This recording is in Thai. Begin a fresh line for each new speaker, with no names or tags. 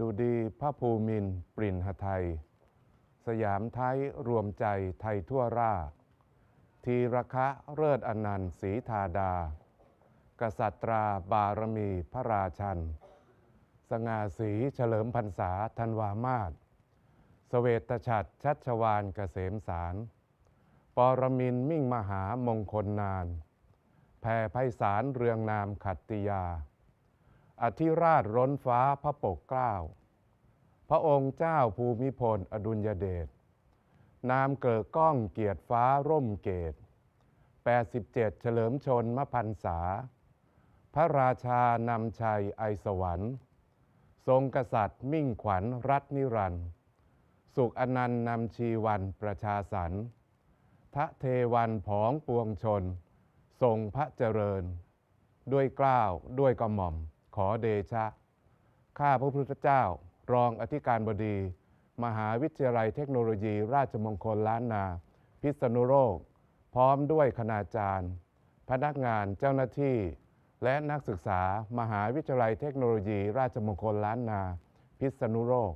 ดุดีพระภูมินปรินหไทย สยามไทยรวมใจไทยทั่วราทีระคะเลิศอนันต์ศรีธาดา กษัตรา บารมีพระราชัน สง่าศีเฉลิมพรรษาธันวามาศสเสวตฉัตรชัชวานเกษมสารปรมินมิ่งมหามงคลนานแผ่ไพศาลเรืองนามขัตติยาอธิราชร้นฟ้าพระปกเกล้า พระองค์เจ้าภูมิพล อดุลยเดชนามเกิดก้อง เกียรติฟ้าร่มเกต87เฉลิมชนมพันษา พระราชา นำชัยไอสวรรค์ ทรงกษัตริย์มิ่งขวัญรัตนิรันดร์สุขอนันต์นำชีวันประชาสรรทะเทวันผองปวงชน ทรงพระเจริญด้วยกล้าวด้วยกระหม่อมขอเดชะ ข้าพระพุทธเจ้า รองอธิการบดี มหาวิทยาลัยเทคโนโลยี ราชมงคลล้านนา พิษณุโลก พร้อมด้วยคณาจารย์ พนักงานเจ้าหน้าที่ และนักศึกษามหาวิทยาลัยเทคโนโลยีราชมงคลล้านนา พิษณุโลก